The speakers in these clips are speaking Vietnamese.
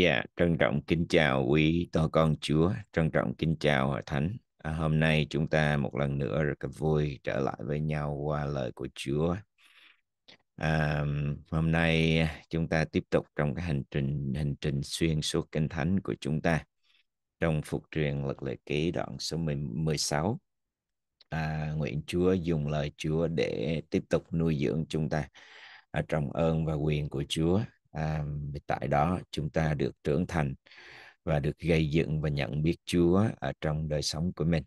Dạ, yeah, trân trọng kính chào quý to con Chúa, trân trọng kính chào Thánh. À, hôm nay chúng ta một lần nữa rất vui trở lại với nhau qua lời của Chúa. À, hôm nay chúng ta tiếp tục trong cái hành trình hành trình xuyên suốt kinh thánh của chúng ta trong phục truyền luật lệ ký đoạn số 16. À, nguyện Chúa dùng lời Chúa để tiếp tục nuôi dưỡng chúng ta ở trong ơn và quyền của Chúa à, tại đó chúng ta được trưởng thành và được gây dựng và nhận biết Chúa ở trong đời sống của mình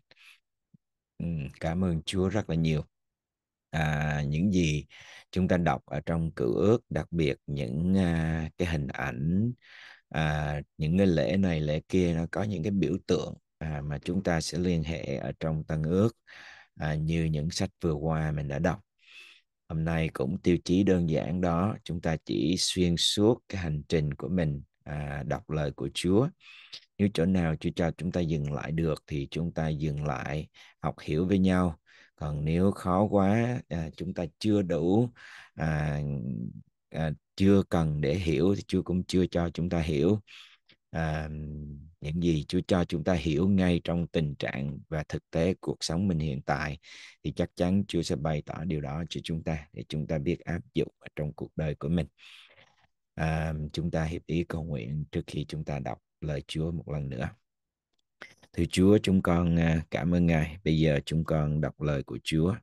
cảm ơn Chúa rất là nhiều à, những gì chúng ta đọc ở trong cựu ước đặc biệt những à, cái hình ảnh à, những cái lễ này lễ kia nó có những cái biểu tượng à, mà chúng ta sẽ liên hệ ở trong tân ước à, như những sách vừa qua mình đã đọc hôm nay cũng tiêu chí đơn giản đó chúng ta chỉ xuyên suốt cái hành trình của mình à, đọc lời của Chúa nếu chỗ nào Chúa cho chúng ta dừng lại được thì chúng ta dừng lại học hiểu với nhau còn nếu khó quá à, chúng ta chưa đủ à, à, chưa cần để hiểu thì Chúa cũng chưa cho chúng ta hiểu à, những gì Chúa cho chúng ta hiểu ngay trong tình trạng và thực tế cuộc sống mình hiện tại thì chắc chắn Chúa sẽ bày tỏ điều đó cho chúng ta để chúng ta biết áp dụng trong cuộc đời của mình. À, chúng ta hiệp ý cầu nguyện trước khi chúng ta đọc lời Chúa một lần nữa. Thưa Chúa, chúng con à, cảm ơn Ngài. Bây giờ chúng con đọc lời của Chúa.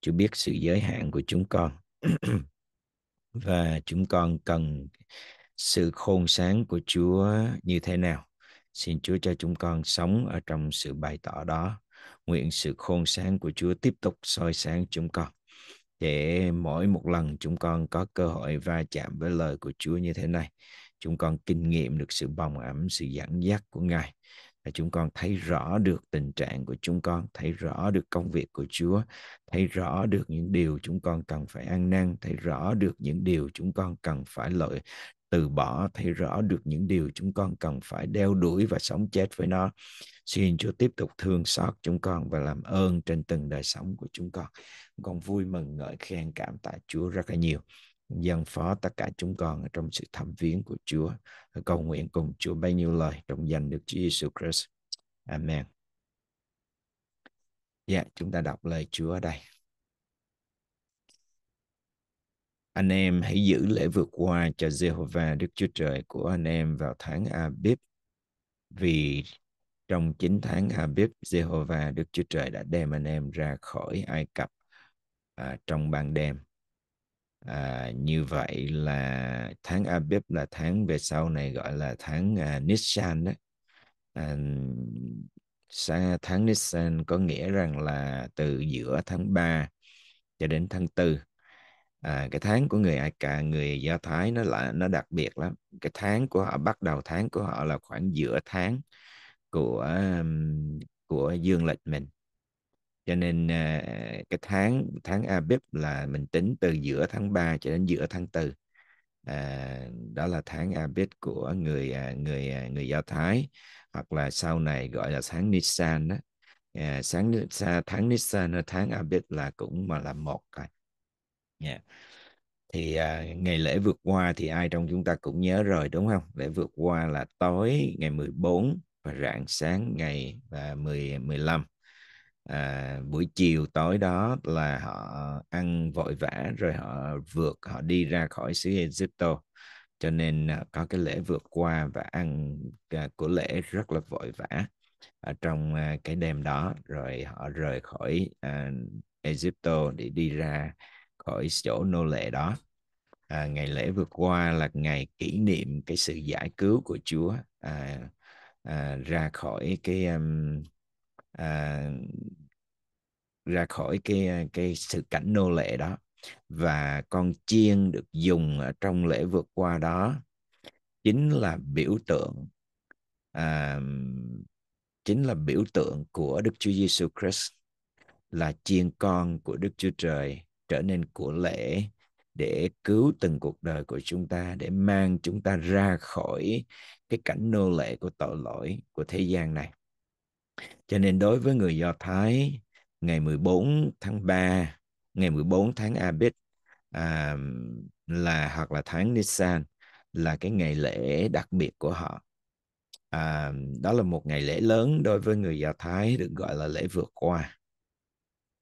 Chúa biết sự giới hạn của chúng con. và chúng con cần sự khôn sáng của Chúa như thế nào. Xin Chúa cho chúng con sống ở trong sự bày tỏ đó. Nguyện sự khôn sáng của Chúa tiếp tục soi sáng chúng con. Để mỗi một lần chúng con có cơ hội va chạm với lời của Chúa như thế này, chúng con kinh nghiệm được sự bồng ẩm, sự dẫn dắt của Ngài là chúng con thấy rõ được tình trạng của chúng con, thấy rõ được công việc của Chúa, thấy rõ được những điều chúng con cần phải ăn năn, thấy rõ được những điều chúng con cần phải lợi từ bỏ thấy rõ được những điều chúng con cần phải đeo đuổi và sống chết với nó. Xin Chúa tiếp tục thương xót chúng con và làm ơn trên từng đời sống của chúng con. con vui mừng ngợi khen cảm tạ Chúa rất là nhiều. Dân phó tất cả chúng con trong sự thăm viếng của Chúa. Cầu nguyện cùng Chúa bao nhiêu lời trong danh được Chúa Giêsu Christ. Amen. Dạ, yeah, chúng ta đọc lời Chúa ở đây. anh em hãy giữ lễ vượt qua cho Jehovah Đức Chúa Trời của anh em vào tháng Abib vì trong 9 tháng Abib Jehovah Đức Chúa Trời đã đem anh em ra khỏi Ai Cập à, trong ban đêm à, như vậy là tháng Abib là tháng về sau này gọi là tháng à, Nissan đó à, tháng Nissan có nghĩa rằng là từ giữa tháng 3 cho đến tháng 4 à, cái tháng của người Ai Cập người Do Thái nó là nó đặc biệt lắm cái tháng của họ bắt đầu tháng của họ là khoảng giữa tháng của của dương lịch mình cho nên à, cái tháng tháng Abib là mình tính từ giữa tháng 3 cho đến giữa tháng 4 à, đó là tháng Abib của người à, người à, người Do Thái hoặc là sau này gọi là tháng Nissan đó à, sáng Nisa, tháng Nisan tháng Abib là cũng mà là một rồi nha dạ. thì à, ngày lễ vượt qua thì ai trong chúng ta cũng nhớ rồi đúng không lễ vượt qua là tối ngày 14 và rạng sáng ngày à, 10 15 à, buổi chiều tối đó là họ ăn vội vã rồi họ vượt họ đi ra khỏi xứ Egypto cho nên à, có cái lễ vượt qua và ăn à, của lễ rất là vội vã ở trong à, cái đêm đó rồi họ rời khỏi à, Egypto để đi ra khỏi chỗ nô lệ đó à, ngày lễ vừa qua là ngày kỷ niệm cái sự giải cứu của Chúa à, à, ra khỏi cái um, à, ra khỏi cái à, cái sự cảnh nô lệ đó và con chiên được dùng ở trong lễ vượt qua đó chính là biểu tượng à, chính là biểu tượng của Đức Chúa Giêsu Christ là chiên con của Đức Chúa Trời trở nên của lễ để cứu từng cuộc đời của chúng ta để mang chúng ta ra khỏi cái cảnh nô lệ của tội lỗi của thế gian này. Cho nên đối với người Do Thái ngày 14 tháng 3, ngày 14 tháng Abit à, là hoặc là tháng Nisan là cái ngày lễ đặc biệt của họ. À, đó là một ngày lễ lớn đối với người Do Thái được gọi là lễ vượt qua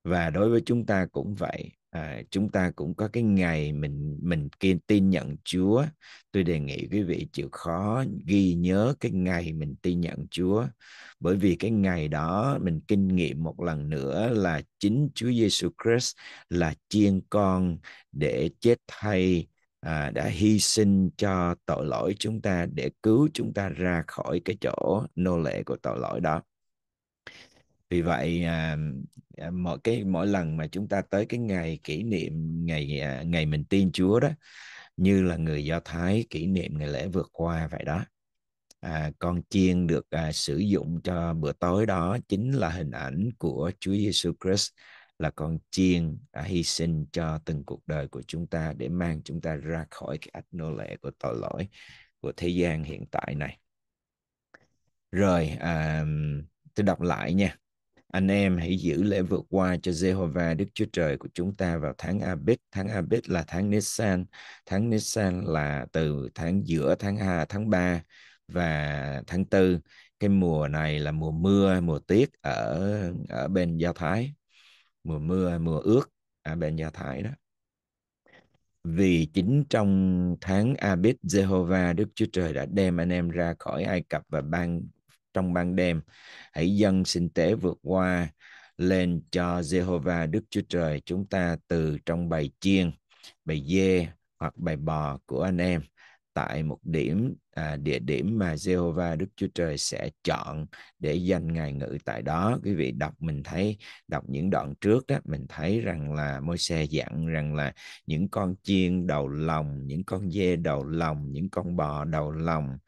và đối với chúng ta cũng vậy à, chúng ta cũng có cái ngày mình mình kiên tin nhận Chúa tôi đề nghị quý vị chịu khó ghi nhớ cái ngày mình tin nhận Chúa bởi vì cái ngày đó mình kinh nghiệm một lần nữa là chính Chúa Giêsu Christ là chiên con để chết thay à, đã hy sinh cho tội lỗi chúng ta để cứu chúng ta ra khỏi cái chỗ nô lệ của tội lỗi đó vì vậy à, à, mỗi cái mỗi lần mà chúng ta tới cái ngày kỷ niệm ngày à, ngày mình tin Chúa đó như là người Do Thái kỷ niệm ngày lễ vượt qua vậy đó à, con chiên được à, sử dụng cho bữa tối đó chính là hình ảnh của Chúa Giêsu Christ là con chiên đã hy sinh cho từng cuộc đời của chúng ta để mang chúng ta ra khỏi cái ách nô lệ của tội lỗi của thế gian hiện tại này rồi à, tôi đọc lại nha anh em hãy giữ lễ vượt qua cho Jehovah Đức Chúa Trời của chúng ta vào tháng Abib. Tháng Abib là tháng Nisan. Tháng Nisan là từ tháng giữa tháng 2, tháng 3 và tháng 4. Cái mùa này là mùa mưa, mùa tiết ở ở bên Do Thái. Mùa mưa, mùa ướt ở bên Do Thái đó. Vì chính trong tháng Abib, Jehovah Đức Chúa Trời đã đem anh em ra khỏi Ai Cập và ban trong ban đêm hãy dâng xin tế vượt qua lên cho Jehovah Đức Chúa Trời chúng ta từ trong bầy chiên, bầy dê hoặc bầy bò của anh em tại một điểm à, địa điểm mà Jehovah Đức Chúa Trời sẽ chọn để dành ngài ngự tại đó. Quý vị đọc mình thấy đọc những đoạn trước đó mình thấy rằng là Môi-se dặn rằng là những con chiên đầu lòng, những con dê đầu lòng, những con bò đầu lòng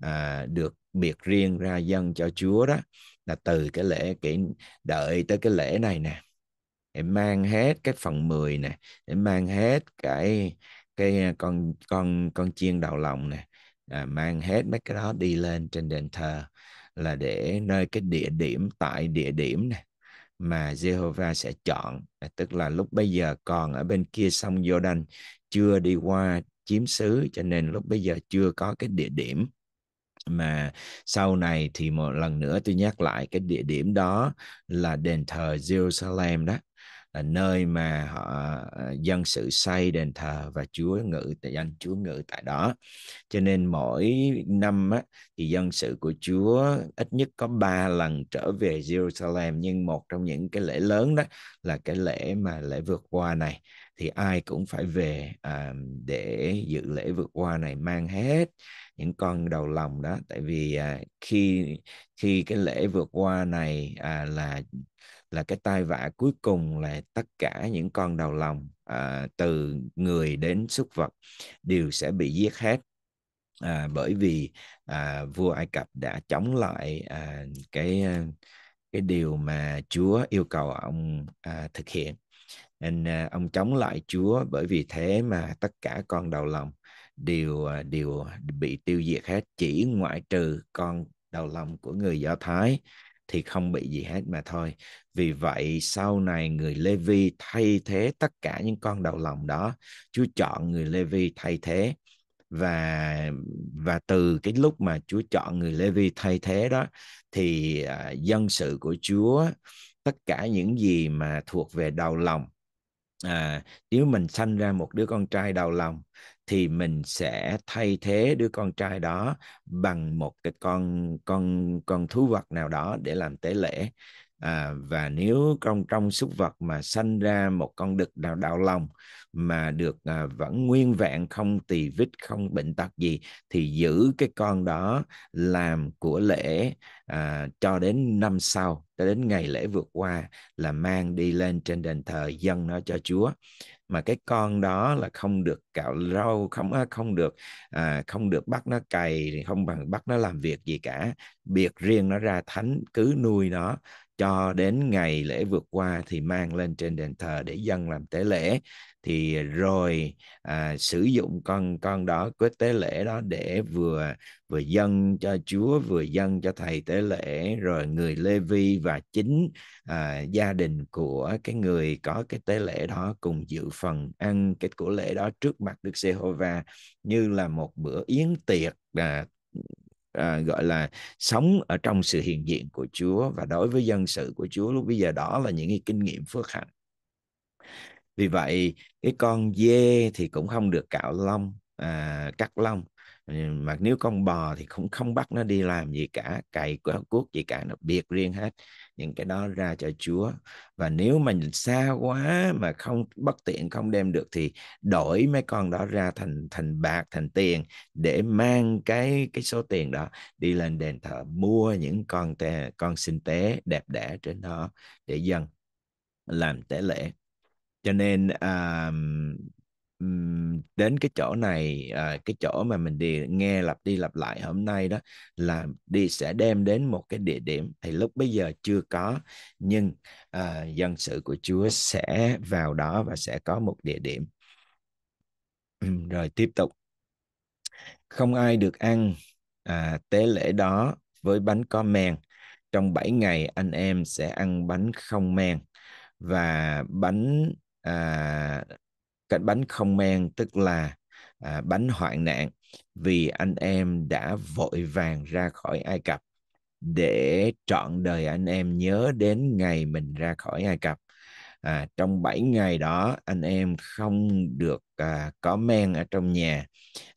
à, được biệt riêng ra dân cho Chúa đó là từ cái lễ kỷ đợi tới cái lễ này nè em mang hết cái phần 10 nè em mang hết cái cái à, con con con chiên đầu lòng nè à, mang hết mấy cái đó đi lên trên đền thờ là để nơi cái địa điểm tại địa điểm này mà Jehovah sẽ chọn à, tức là lúc bây giờ còn ở bên kia sông Jordan chưa đi qua chiếm xứ cho nên lúc bây giờ chưa có cái địa điểm mà sau này thì một lần nữa tôi nhắc lại cái địa điểm đó là đền thờ Jerusalem đó là nơi mà họ ờ, dân sự xây đền thờ và Chúa ngự tại danh Chúa ngự tại đó. Cho nên mỗi năm á, thì dân sự của Chúa ít nhất có ba lần trở về Jerusalem nhưng một trong những cái lễ lớn đó là cái lễ mà lễ vượt qua này thì ai cũng phải về à, để dự lễ vượt qua này mang hết những con đầu lòng đó tại vì à, khi khi cái lễ vượt qua này à, là là cái tai vạ cuối cùng là tất cả những con đầu lòng à, từ người đến súc vật đều sẽ bị giết hết à, bởi vì à, vua Ai Cập đã chống lại à, cái à, cái điều mà Chúa yêu cầu ông à, thực hiện nên à, ông chống lại Chúa bởi vì thế mà tất cả con đầu lòng đều à, đều bị tiêu diệt hết chỉ ngoại trừ con đầu lòng của người Do Thái thì không bị gì hết mà thôi. Vì vậy sau này người Lê Vi thay thế tất cả những con đầu lòng đó. Chúa chọn người Lê Vi thay thế và và từ cái lúc mà Chúa chọn người Lê Vi thay thế đó thì uh, dân sự của Chúa tất cả những gì mà thuộc về đầu lòng à, nếu mình sanh ra một đứa con trai đau lòng thì mình sẽ thay thế đứa con trai đó bằng một cái con con con thú vật nào đó để làm tế lễ à, và nếu trong trong súc vật mà sanh ra một con đực đạo đạo lòng mà được à, vẫn nguyên vẹn không tỳ vít không bệnh tật gì thì giữ cái con đó làm của lễ à, cho đến năm sau cho đến ngày lễ vượt qua là mang đi lên trên đền thờ dân nó cho Chúa mà cái con đó là không được cạo râu không à, không được à, không được bắt nó cày không bằng bắt nó làm việc gì cả biệt riêng nó ra thánh cứ nuôi nó cho đến ngày lễ vượt qua thì mang lên trên đền thờ để dân làm tế lễ thì à, rồi à, sử dụng con con đó cái tế lễ đó để vừa vừa dân cho Chúa vừa dân cho thầy tế lễ rồi người Lê Vi và chính à, gia đình của cái người có cái tế lễ đó cùng dự phần ăn cái của lễ đó trước mặt Đức Giê-hô-va như là một bữa yến tiệc à, à, gọi là sống ở trong sự hiện diện của Chúa và đối với dân sự của Chúa lúc bây giờ đó là những cái kinh nghiệm phước hạnh vì vậy cái con dê thì cũng không được cạo lông à, cắt lông Ờ, mà nếu con bò thì cũng không bắt nó đi làm gì cả cày quả cuốc gì cả nó biệt riêng hết những cái đó ra cho Chúa và nếu mà xa quá mà không bất tiện không đem được thì đổi mấy con đó ra thành thành bạc thành tiền để mang cái cái số tiền đó đi lên đền thờ mua những con tè, con sinh tế đẹp đẽ trên đó để dân làm tế lễ cho nên uh, đến cái chỗ này à, cái chỗ mà mình đi nghe lặp đi lặp lại hôm nay đó là đi sẽ đem đến một cái địa điểm thì lúc bây giờ chưa có nhưng à, dân sự của Chúa sẽ vào đó và sẽ có một địa điểm rồi tiếp tục không ai được ăn à, tế lễ đó với bánh có men trong 7 ngày anh em sẽ ăn bánh không men và bánh à, cái bánh không men tức là à, bánh hoạn nạn vì anh em đã vội vàng ra khỏi Ai Cập để trọn đời anh em nhớ đến ngày mình ra khỏi Ai Cập. À, trong 7 ngày đó anh em không được à, có men ở trong nhà.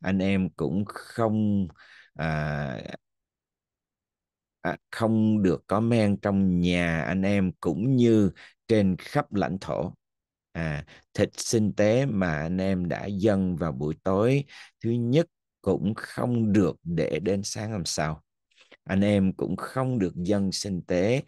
Anh em cũng không à, à, không được có men trong nhà anh em cũng như trên khắp lãnh thổ à thịt sinh tế mà anh em đã dâng vào buổi tối thứ nhất cũng không được để đến sáng hôm sau anh em cũng không được dâng sinh tế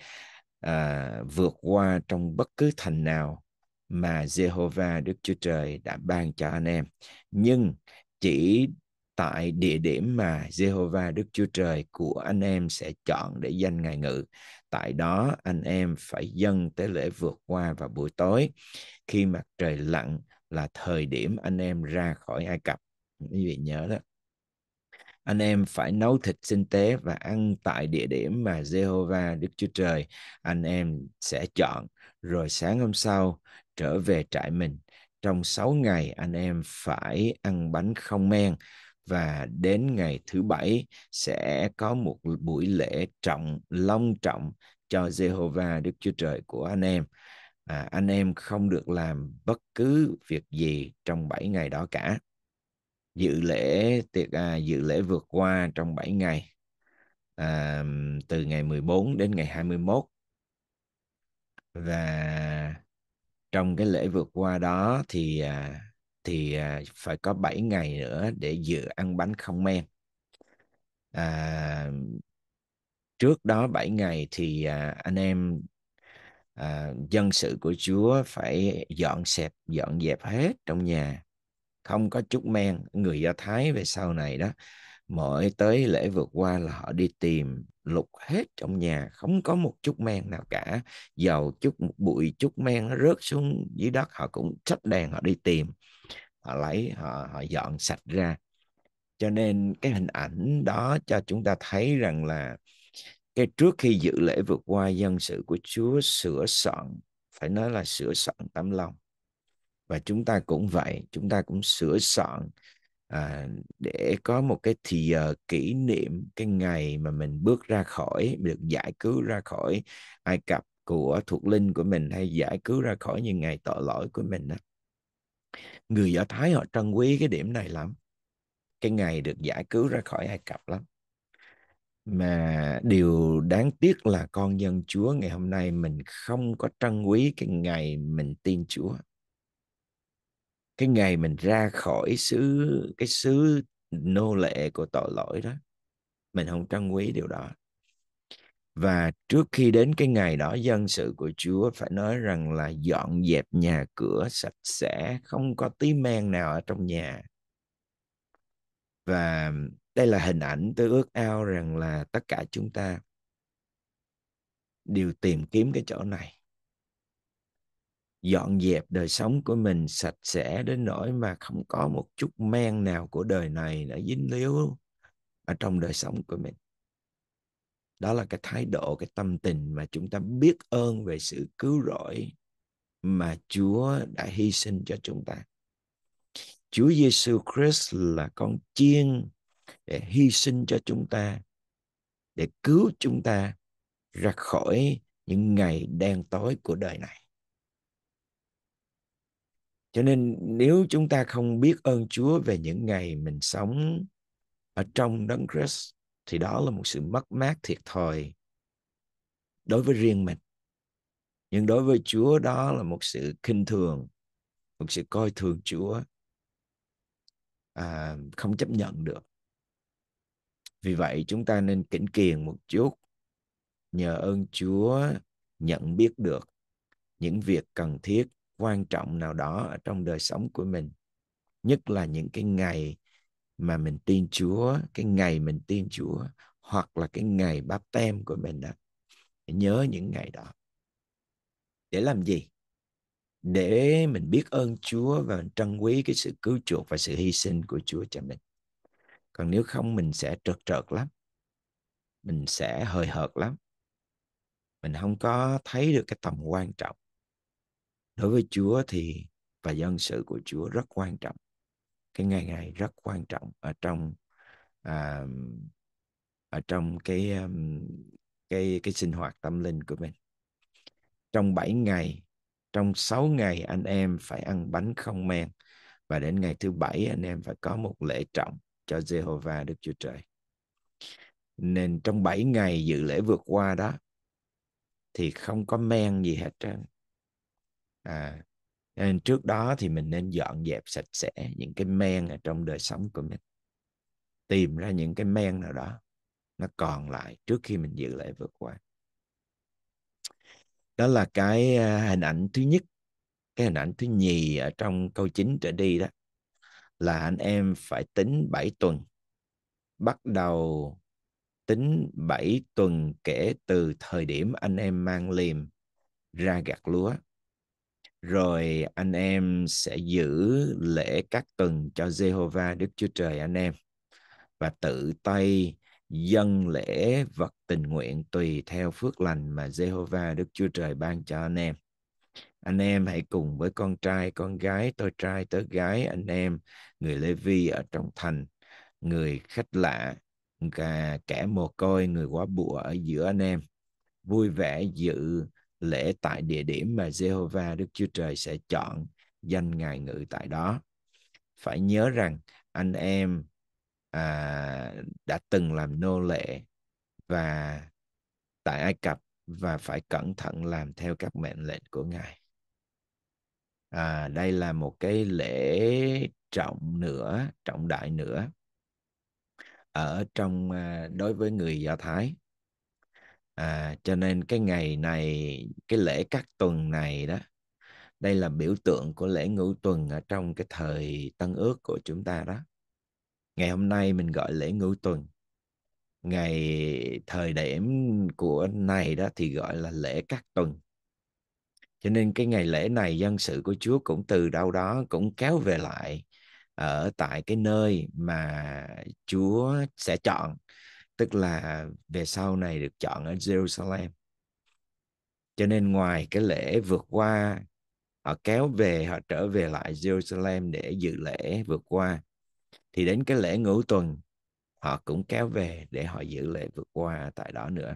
à, vượt qua trong bất cứ thành nào mà Jehovah Đức Chúa Trời đã ban cho anh em nhưng chỉ tại địa điểm mà Jehovah Đức Chúa Trời của anh em sẽ chọn để danh ngài ngự. Tại đó anh em phải dâng tế lễ vượt qua vào buổi tối khi mặt trời lặn là thời điểm anh em ra khỏi Ai Cập. Quý vị nhớ đó. Anh em phải nấu thịt sinh tế và ăn tại địa điểm mà Jehovah Đức Chúa Trời anh em sẽ chọn. Rồi sáng hôm sau trở về trại mình. Trong 6 ngày anh em phải ăn bánh không men và đến ngày thứ bảy sẽ có một buổi lễ trọng long trọng cho Jehovah Đức Chúa Trời của anh em. À, anh em không được làm bất cứ việc gì trong 7 ngày đó cả. Dự lễ tiệc à, dự lễ vượt qua trong 7 ngày à, từ ngày 14 đến ngày 21 và trong cái lễ vượt qua đó thì à, thì à, phải có 7 ngày nữa để dự ăn bánh không men. À, trước đó 7 ngày thì à, anh em à, dân sự của Chúa phải dọn sẹp dọn dẹp hết trong nhà không có chút men người Do Thái về sau này đó mỗi tới lễ vượt qua là họ đi tìm lục hết trong nhà không có một chút men nào cả dầu chút một bụi chút men nó rớt xuống dưới đất họ cũng xách đèn họ đi tìm họ lấy họ họ dọn sạch ra cho nên cái hình ảnh đó cho chúng ta thấy rằng là cái trước khi dự lễ vượt qua dân sự của Chúa sửa soạn phải nói là sửa soạn tấm lòng và chúng ta cũng vậy chúng ta cũng sửa soạn à, để có một cái thì giờ kỷ niệm cái ngày mà mình bước ra khỏi được giải cứu ra khỏi ai cập của thuộc linh của mình hay giải cứu ra khỏi những ngày tội lỗi của mình đó người do thái họ trân quý cái điểm này lắm cái ngày được giải cứu ra khỏi ai cập lắm mà điều đáng tiếc là con dân chúa ngày hôm nay mình không có trân quý cái ngày mình tin chúa cái ngày mình ra khỏi xứ cái xứ nô lệ của tội lỗi đó mình không trân quý điều đó và trước khi đến cái ngày đó dân sự của Chúa phải nói rằng là dọn dẹp nhà cửa sạch sẽ không có tí men nào ở trong nhà và đây là hình ảnh tôi ước ao rằng là tất cả chúng ta đều tìm kiếm cái chỗ này dọn dẹp đời sống của mình sạch sẽ đến nỗi mà không có một chút men nào của đời này đã dính líu ở trong đời sống của mình đó là cái thái độ cái tâm tình mà chúng ta biết ơn về sự cứu rỗi mà Chúa đã hy sinh cho chúng ta. Chúa Giêsu Christ là con chiên để hy sinh cho chúng ta để cứu chúng ta ra khỏi những ngày đen tối của đời này. Cho nên nếu chúng ta không biết ơn Chúa về những ngày mình sống ở trong Đấng Christ thì đó là một sự mất mát thiệt thòi đối với riêng mình nhưng đối với chúa đó là một sự khinh thường một sự coi thường chúa à, không chấp nhận được vì vậy chúng ta nên kỉnh kiền một chút nhờ ơn chúa nhận biết được những việc cần thiết quan trọng nào đó ở trong đời sống của mình nhất là những cái ngày mà mình tin Chúa cái ngày mình tin Chúa hoặc là cái ngày báp tem của mình đó nhớ những ngày đó để làm gì để mình biết ơn Chúa và mình trân quý cái sự cứu chuộc và sự hy sinh của Chúa cho mình còn nếu không mình sẽ trật trật lắm mình sẽ hời hợt lắm mình không có thấy được cái tầm quan trọng đối với Chúa thì và dân sự của Chúa rất quan trọng cái ngày này rất quan trọng ở trong à, ở trong cái um, cái cái sinh hoạt tâm linh của mình trong 7 ngày trong 6 ngày anh em phải ăn bánh không men và đến ngày thứ bảy anh em phải có một lễ trọng cho Jehovah Đức Chúa Trời nên trong 7 ngày dự lễ vượt qua đó thì không có men gì hết trơn à nên trước đó thì mình nên dọn dẹp sạch sẽ những cái men ở trong đời sống của mình tìm ra những cái men nào đó nó còn lại trước khi mình dự lễ vượt qua đó là cái à, hình ảnh thứ nhất cái hình ảnh thứ nhì ở trong câu chính trở đi đó là anh em phải tính 7 tuần bắt đầu tính 7 tuần kể từ thời điểm anh em mang liềm ra gặt lúa rồi anh em sẽ giữ lễ các tuần cho Jehovah Đức Chúa Trời anh em và tự tay dân lễ vật tình nguyện tùy theo phước lành mà Jehovah Đức Chúa Trời ban cho anh em. Anh em hãy cùng với con trai, con gái, tôi trai, tớ gái, anh em, người Lê Vi ở trong thành, người khách lạ, cả kẻ mồ côi, người quá bụa ở giữa anh em. Vui vẻ giữ lễ tại địa điểm mà Jehovah Đức Chúa Trời sẽ chọn danh ngài ngự tại đó. Phải nhớ rằng anh em à, đã từng làm nô lệ và tại Ai Cập và phải cẩn thận làm theo các mệnh lệnh của ngài. À, đây là một cái lễ trọng nữa, trọng đại nữa ở trong à, đối với người Do Thái à, cho nên cái ngày này cái lễ các tuần này đó đây là biểu tượng của lễ ngũ tuần ở trong cái thời tân ước của chúng ta đó ngày hôm nay mình gọi lễ ngũ tuần ngày thời điểm của này đó thì gọi là lễ các tuần cho nên cái ngày lễ này dân sự của Chúa cũng từ đâu đó cũng kéo về lại ở tại cái nơi mà Chúa sẽ chọn tức là về sau này được chọn ở Jerusalem cho nên ngoài cái lễ vượt qua họ kéo về họ trở về lại Jerusalem để dự lễ vượt qua thì đến cái lễ ngũ tuần họ cũng kéo về để họ dự lễ vượt qua tại đó nữa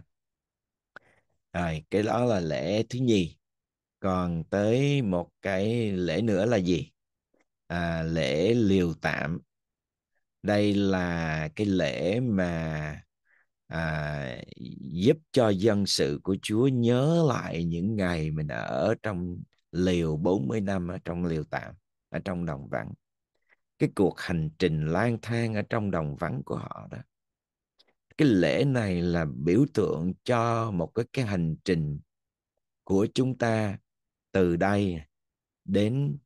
rồi cái đó là lễ thứ nhì còn tới một cái lễ nữa là gì à, lễ liều tạm đây là cái lễ mà à, giúp cho dân sự của Chúa nhớ lại những ngày mình ở trong liều 40 năm ở trong liều tạm ở trong đồng vắng cái cuộc hành trình lang thang ở trong đồng vắng của họ đó cái lễ này là biểu tượng cho một cái cái hành trình của chúng ta từ đây đến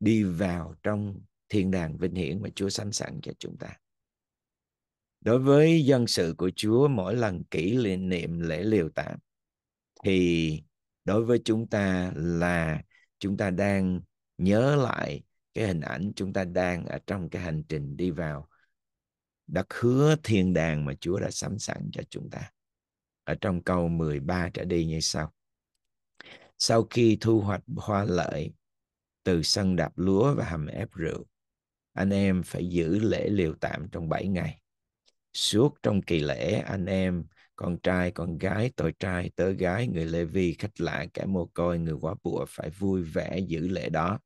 đi vào trong thiên đàng vinh hiển mà Chúa sẵn sàng cho chúng ta đối với dân sự của Chúa mỗi lần kỷ niệm lễ liều tạm thì đối với chúng ta là chúng ta đang nhớ lại cái hình ảnh chúng ta đang ở trong cái hành trình đi vào đất hứa thiên đàng mà Chúa đã sắm sẵn cho chúng ta. Ở trong câu 13 trở đi như sau. Sau khi thu hoạch hoa lợi từ sân đạp lúa và hầm ép rượu, anh em phải giữ lễ liều tạm trong 7 ngày suốt trong kỳ lễ anh em con trai con gái tội trai tớ gái người lê vi khách lạ kẻ mồ côi người quá bùa phải vui vẻ giữ lễ đó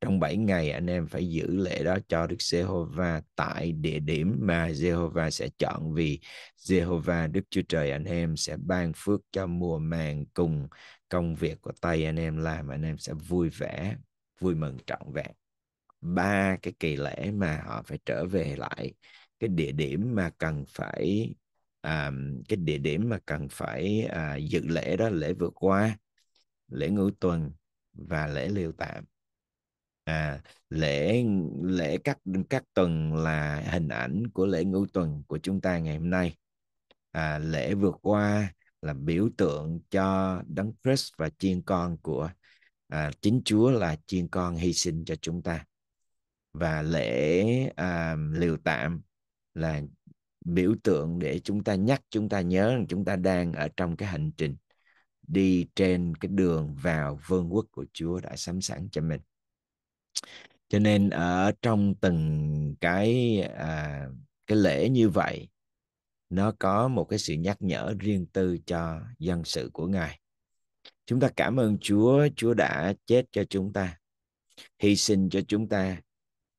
trong 7 ngày anh em phải giữ lễ đó cho Đức Giê-hô-va tại địa điểm mà Giê-hô-va sẽ chọn vì Giê-hô-va Đức Chúa Trời anh em sẽ ban phước cho mùa màng cùng công việc của tay anh em làm anh em sẽ vui vẻ vui mừng trọn vẹn ba cái kỳ lễ mà họ phải trở về lại cái địa điểm mà cần phải à, cái địa điểm mà cần phải à, dự lễ đó lễ vượt qua lễ ngũ tuần và lễ liều tạm à, lễ lễ các các tuần là hình ảnh của lễ ngũ tuần của chúng ta ngày hôm nay à, lễ vượt qua là biểu tượng cho đấng Christ và chiên con của à, chính Chúa là chiên con hy sinh cho chúng ta và lễ à, liều tạm là biểu tượng để chúng ta nhắc chúng ta nhớ rằng chúng ta đang ở trong cái hành trình đi trên cái đường vào vương quốc của Chúa đã sẵn sàng cho mình. Cho nên ở trong từng cái à, cái lễ như vậy nó có một cái sự nhắc nhở riêng tư cho dân sự của Ngài. Chúng ta cảm ơn Chúa, Chúa đã chết cho chúng ta, hy sinh cho chúng ta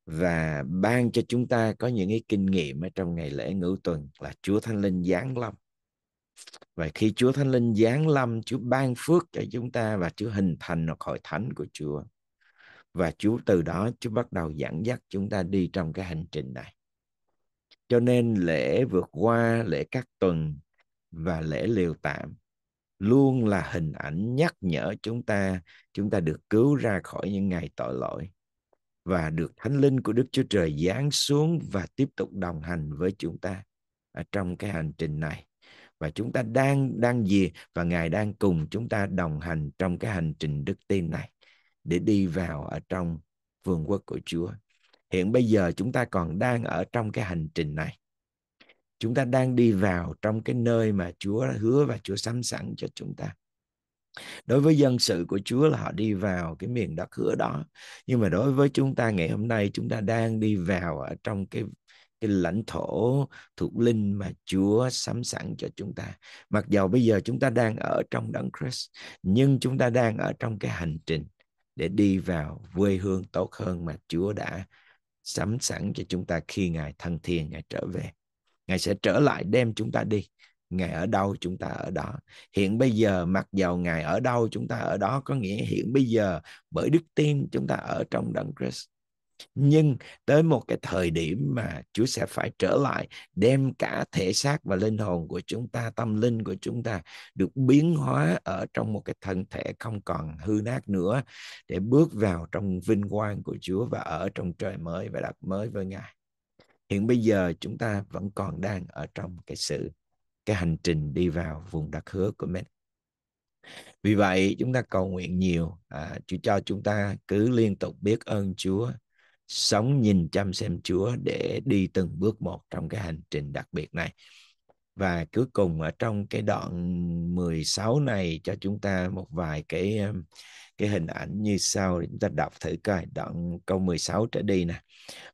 và ban cho chúng ta có những cái kinh nghiệm ở trong ngày lễ ngũ tuần là Chúa Thánh Linh giáng lâm. Và khi Chúa Thánh Linh giáng lâm, Chúa ban phước cho chúng ta và Chúa hình thành một hội thánh của Chúa. Và Chúa từ đó Chúa bắt đầu dẫn dắt chúng ta đi trong cái hành trình này. Cho nên lễ vượt qua, lễ các tuần và lễ liều tạm luôn là hình ảnh nhắc nhở chúng ta chúng ta được cứu ra khỏi những ngày tội lỗi và được thánh linh của đức chúa trời giáng xuống và tiếp tục đồng hành với chúng ta ở trong cái hành trình này và chúng ta đang đang gì và ngài đang cùng chúng ta đồng hành trong cái hành trình đức tin này để đi vào ở trong vương quốc của chúa hiện bây giờ chúng ta còn đang ở trong cái hành trình này chúng ta đang đi vào trong cái nơi mà chúa hứa và chúa sắm sẵn cho chúng ta đối với dân sự của Chúa là họ đi vào cái miền đất hứa đó nhưng mà đối với chúng ta ngày hôm nay chúng ta đang đi vào ở trong cái cái lãnh thổ thuộc linh mà Chúa sắm sẵn cho chúng ta. Mặc dầu bây giờ chúng ta đang ở trong đấng Christ, nhưng chúng ta đang ở trong cái hành trình để đi vào quê hương tốt hơn mà Chúa đã sắm sẵn cho chúng ta khi Ngài thân thiên Ngài trở về. Ngài sẽ trở lại đem chúng ta đi Ngài ở đâu chúng ta ở đó. Hiện bây giờ mặc dầu Ngài ở đâu chúng ta ở đó có nghĩa hiện bây giờ bởi đức tin chúng ta ở trong Đấng Christ. Nhưng tới một cái thời điểm mà Chúa sẽ phải trở lại đem cả thể xác và linh hồn của chúng ta, tâm linh của chúng ta được biến hóa ở trong một cái thân thể không còn hư nát nữa để bước vào trong vinh quang của Chúa và ở trong trời mới và đất mới với Ngài. Hiện bây giờ chúng ta vẫn còn đang ở trong cái sự cái hành trình đi vào vùng đặc hứa của mình vì vậy chúng ta cầu nguyện nhiều à, Chúa cho chúng ta cứ liên tục biết ơn Chúa sống nhìn chăm xem Chúa để đi từng bước một trong cái hành trình đặc biệt này và cuối cùng ở trong cái đoạn 16 này cho chúng ta một vài cái um, cái hình ảnh như sau để chúng ta đọc thử coi đoạn câu 16 trở đi nè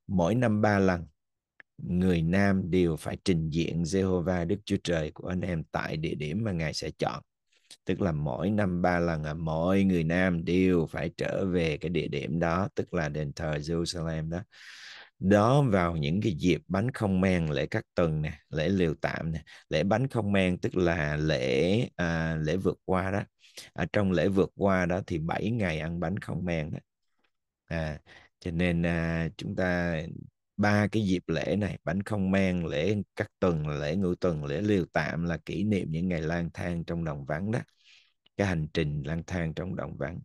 mỗi năm ba lần người nam đều phải trình diện Jehovah Đức Chúa Trời của anh em tại địa điểm mà Ngài sẽ chọn. Tức là mỗi năm ba lần à, mỗi người nam đều phải trở về cái địa điểm đó, tức là đền thờ Jerusalem đó. Đó vào những cái dịp bánh không men lễ các tuần nè, lễ liều tạm nè, lễ bánh không men tức là lễ à, lễ vượt qua đó. Ở trong lễ vượt qua đó thì 7 ngày ăn bánh không men đó. À, cho nên à, chúng ta ba cái dịp lễ này bánh không men lễ cắt tuần lễ ngũ tuần lễ liều tạm là kỷ niệm những ngày lang thang trong đồng vắng đó cái hành trình lang thang trong đồng vắng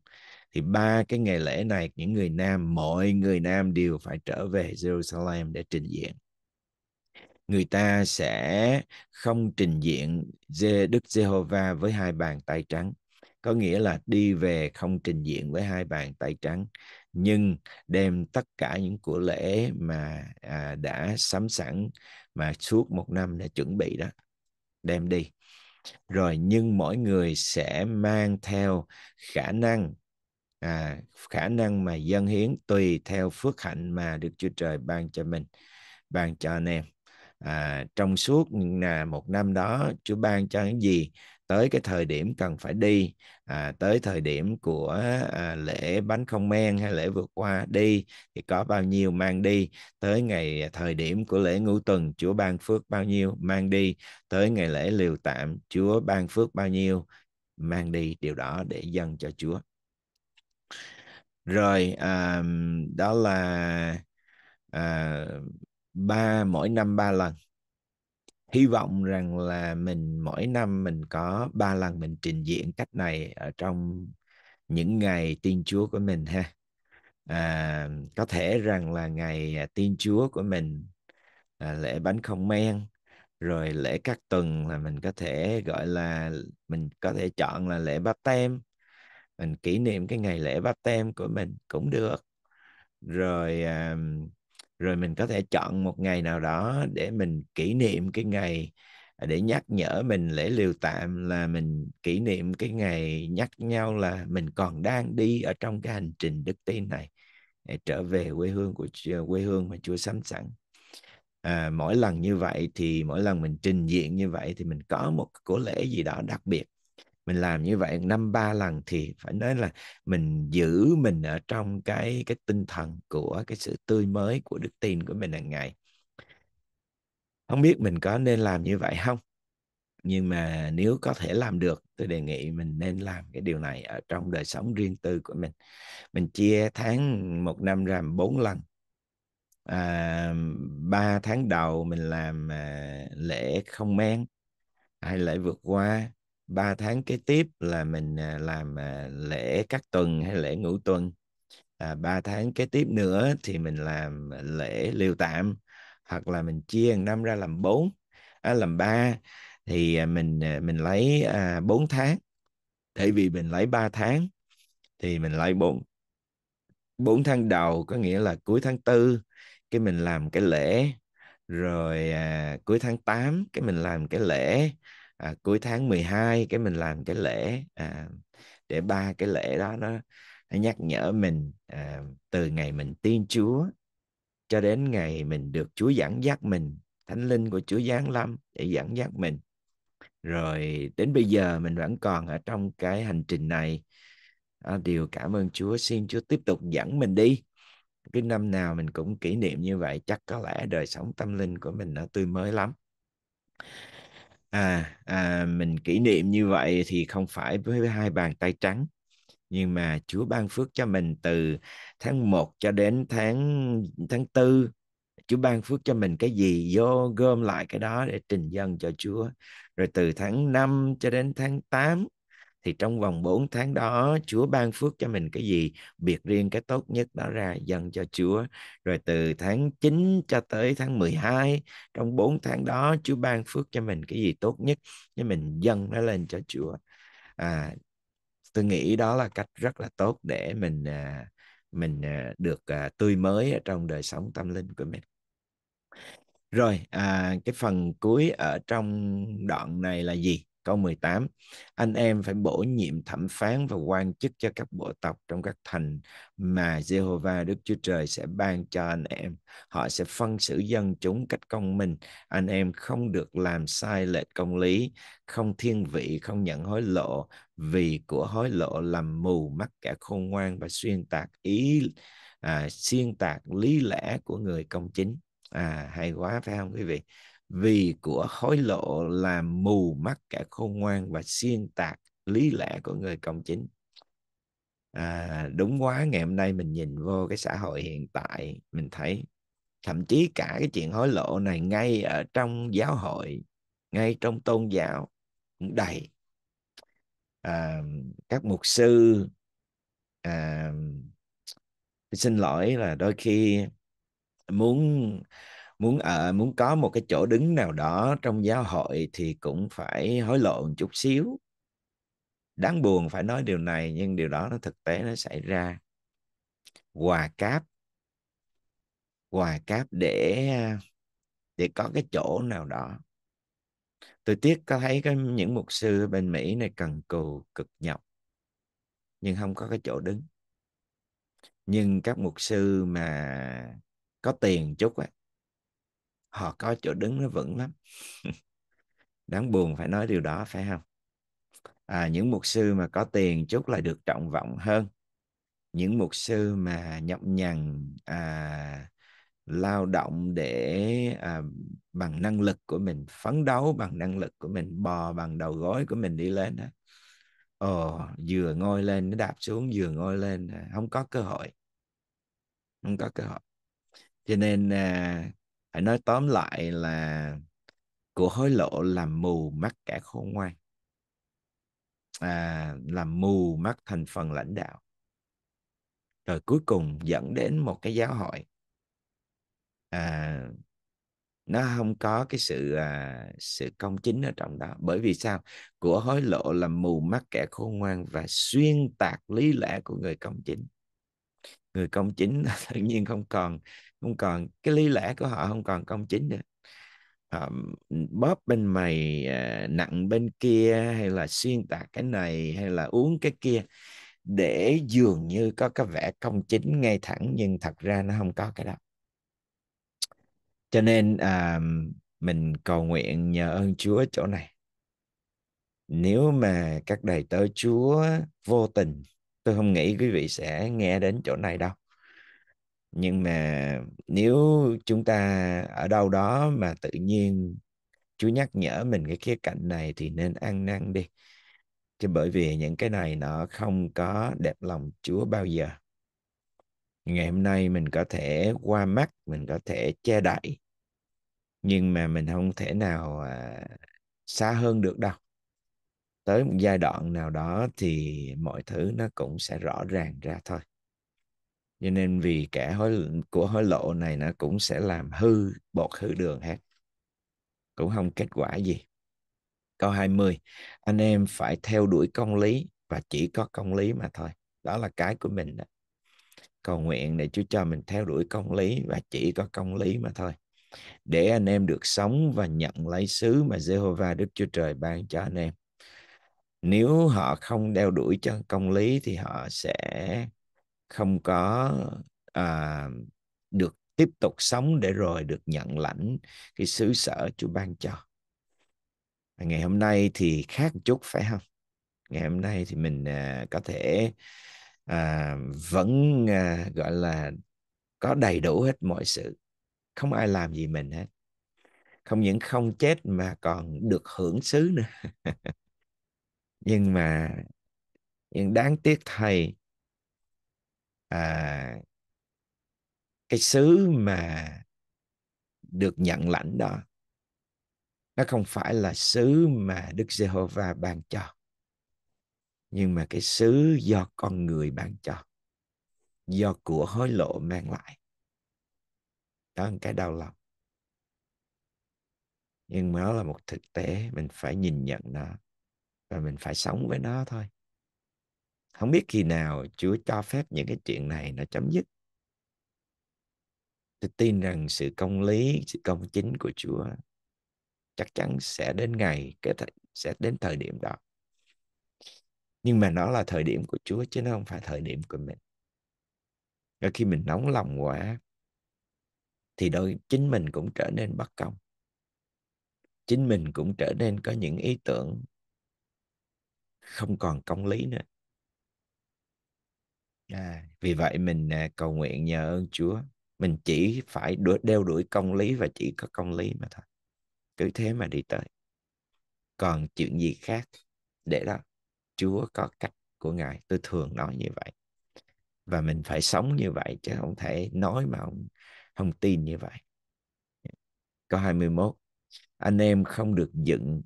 thì ba cái ngày lễ này những người nam mọi người nam đều phải trở về Jerusalem để trình diện người ta sẽ không trình diện Đức Giê-hô-va với hai bàn tay trắng có nghĩa là đi về không trình diện với hai bàn tay trắng nhưng đem tất cả những của lễ mà à, đã sắm sẵn mà suốt một năm để chuẩn bị đó đem đi rồi nhưng mỗi người sẽ mang theo khả năng à, khả năng mà dân hiến tùy theo phước hạnh mà được Chúa Trời ban cho mình ban cho anh em à, trong suốt là một năm đó Chúa ban cho những gì tới cái thời điểm cần phải đi à, tới thời điểm của à, lễ bánh không men hay lễ vượt qua đi thì có bao nhiêu mang đi tới ngày thời điểm của lễ ngũ tuần Chúa ban phước bao nhiêu mang đi tới ngày lễ liều tạm Chúa ban phước bao nhiêu mang đi điều đó để dâng cho Chúa rồi à, đó là à, ba mỗi năm ba lần hy vọng rằng là mình mỗi năm mình có ba lần mình trình diễn cách này ở trong những ngày tin Chúa của mình ha à, có thể rằng là ngày à, tin Chúa của mình à, lễ bánh không men rồi lễ các tuần là mình có thể gọi là mình có thể chọn là lễ báp tem mình kỷ niệm cái ngày lễ báp tem của mình cũng được rồi à, rồi mình có thể chọn một ngày nào đó để mình kỷ niệm cái ngày à, để nhắc nhở mình lễ liều tạm là mình kỷ niệm cái ngày nhắc nhau là mình còn đang đi ở trong cái hành trình đức tin này để trở về quê hương của ờ, quê hương mà Chúa sắm sẵn à, mỗi lần như vậy thì mỗi lần mình trình diện như vậy thì mình có một cố lễ gì đó đặc biệt mình làm như vậy năm ba lần thì phải nói là mình giữ mình ở trong cái cái tinh thần của cái sự tươi mới của đức tin của mình hàng ngày không biết mình có nên làm như vậy không nhưng mà nếu có thể làm được tôi đề nghị mình nên làm cái điều này ở trong đời sống riêng tư của mình mình chia tháng một năm ra bốn lần à, ba tháng đầu mình làm à, lễ không men hay lễ vượt qua 3 tháng kế tiếp là mình à, làm à, lễ các tuần hay lễ ngũ tuần à, 3 tháng kế tiếp nữa thì mình làm lễ liều tạm hoặc là mình chia năm ra làm 4 à, làm 3 thì à, mình mình lấy à, 4 tháng thay vì mình lấy 3 tháng thì mình lấy 4 4 tháng đầu có nghĩa là cuối tháng tư cái mình làm cái lễ rồi à, cuối tháng 8 cái mình làm cái lễ à, cuối tháng 12 cái mình làm cái lễ à, để ba cái lễ đó nó, nó nhắc nhở mình à, từ ngày mình tin Chúa cho đến ngày mình được Chúa dẫn dắt mình thánh linh của Chúa giáng lâm để dẫn dắt mình rồi đến bây giờ mình vẫn còn ở trong cái hành trình này à, điều cảm ơn Chúa xin Chúa tiếp tục dẫn mình đi cái năm nào mình cũng kỷ niệm như vậy chắc có lẽ đời sống tâm linh của mình nó tươi mới lắm à, à mình kỷ niệm như vậy thì không phải với hai bàn tay trắng nhưng mà Chúa ban phước cho mình từ tháng 1 cho đến tháng tháng 4 Chúa ban phước cho mình cái gì vô gom lại cái đó để trình dân cho Chúa. Rồi từ tháng 5 cho đến tháng 8 thì trong vòng 4 tháng đó Chúa ban phước cho mình cái gì biệt riêng cái tốt nhất đó ra dâng cho Chúa rồi từ tháng 9 cho tới tháng 12 trong 4 tháng đó Chúa ban phước cho mình cái gì tốt nhất cho mình dâng nó lên cho Chúa à, tôi nghĩ đó là cách rất là tốt để mình à, mình à, được à, tươi mới ở trong đời sống tâm linh của mình rồi à, cái phần cuối ở trong đoạn này là gì Câu 18, anh em phải bổ nhiệm thẩm phán và quan chức cho các bộ tộc trong các thành mà Jehovah Đức Chúa Trời sẽ ban cho anh em. Họ sẽ phân xử dân chúng cách công minh. Anh em không được làm sai lệch công lý, không thiên vị, không nhận hối lộ, vì của hối lộ làm mù mắt cả khôn ngoan và xuyên tạc ý à, xuyên tạc lý lẽ của người công chính. À, hay quá phải không quý vị? vì của hối lộ làm mù mắt cả khôn ngoan và xuyên tạc lý lẽ của người công chính à, đúng quá ngày hôm nay mình nhìn vô cái xã hội hiện tại mình thấy thậm chí cả cái chuyện hối lộ này ngay ở trong giáo hội ngay trong tôn giáo cũng đầy à, các mục sư à, xin lỗi là đôi khi muốn muốn ở ờ, muốn có một cái chỗ đứng nào đó trong giáo hội thì cũng phải hối lộ một chút xíu đáng buồn phải nói điều này nhưng điều đó nó thực tế nó xảy ra quà cáp quà cáp để ờ, để có cái chỗ nào đó tôi tiếc có thấy cái những mục sư bên mỹ này cần cù cực nhọc nhưng không có cái chỗ đứng nhưng các mục sư mà có tiền chút á họ có chỗ đứng nó vững lắm đáng buồn phải nói điều đó phải không à, những mục sư mà có tiền chút là được trọng vọng hơn những mục sư mà nhọc nhằn à, lao động để à, bằng năng lực của mình phấn đấu bằng năng lực của mình bò bằng đầu gối của mình đi lên đó ồ vừa ngôi lên nó đạp xuống vừa ngôi lên à, không có cơ hội không có cơ hội cho nên à, phải nói tóm lại là của hối lộ làm mù mắt cả khôn ngoan à, làm mù mắt thành phần lãnh đạo rồi cuối cùng dẫn đến một cái giáo hội à, nó không có cái sự à, sự công chính ở trong đó bởi vì sao của hối lộ làm mù mắt kẻ khôn ngoan và xuyên tạc lý lẽ của người công chính người công chính tự nhiên không còn không còn cái lý lẽ của họ không còn công chính nữa họ ờ, bóp bên mày ờ, nặng bên kia hay là xuyên tạc cái này hay là uống cái kia để dường như có cái vẻ công chính ngay thẳng nhưng thật ra nó không có cái đó cho nên à, mình cầu nguyện nhờ ơn Chúa chỗ này nếu mà các đầy tớ Chúa vô tình tôi không nghĩ quý vị sẽ nghe đến chỗ này đâu nhưng mà nếu chúng ta ở đâu đó mà tự nhiên Chúa nhắc nhở mình cái khía cạnh này thì nên ăn năn đi chứ bởi vì những cái này nó không có đẹp lòng Chúa bao giờ ngày hôm nay mình có thể qua mắt mình có thể che đậy nhưng mà mình không thể nào à, xa hơn được đâu tới một giai đoạn nào đó thì mọi thứ nó cũng sẽ rõ ràng ra thôi cho nên vì cả hối của hối lộ này nó cũng sẽ làm hư bột hư đường hết cũng không kết quả gì câu 20 anh em phải theo đuổi công lý và chỉ có công lý mà thôi đó là cái của mình đó cầu nguyện để Chúa cho mình theo đuổi công lý và chỉ có công lý mà thôi để anh em được sống và nhận lấy sứ mà Jehovah Đức Chúa Trời ban cho anh em nếu họ không đeo đuổi cho công lý thì họ sẽ không có à, được tiếp tục sống để rồi được nhận lãnh cái xứ sở Chúa ban cho. Ngày hôm nay thì khác chút phải không? Ngày hôm nay thì mình à, có thể à, vẫn à, gọi là có đầy đủ hết mọi sự, không ai làm gì mình hết, không những không chết mà còn được hưởng xứ nữa. nhưng mà nhưng đáng tiếc thầy à, cái sứ mà được nhận lãnh đó nó không phải là sứ mà Đức Giê-hô-va ban cho nhưng mà cái sứ do con người ban cho do của hối lộ mang lại đó là cái đau lòng nhưng mà nó là một thực tế mình phải nhìn nhận nó và mình phải sống với nó thôi không biết khi nào Chúa cho phép những cái chuyện này nó chấm dứt tôi tin rằng sự công lý sự công chính của Chúa chắc chắn sẽ đến ngày sẽ đến thời điểm đó nhưng mà nó là thời điểm của Chúa chứ nó không phải thời điểm của mình và khi mình nóng lòng quá thì đôi chính mình cũng trở nên bất công chính mình cũng trở nên có những ý tưởng không còn công lý nữa À, vì vậy mình à, cầu nguyện nhờ ơn Chúa mình chỉ phải đu- đeo đuổi công lý và chỉ có công lý mà thôi cứ thế mà đi tới còn chuyện gì khác để đó Chúa có cách của Ngài tôi thường nói như vậy và mình phải sống như vậy chứ không thể nói mà không không tin như vậy câu 21 anh em không được dựng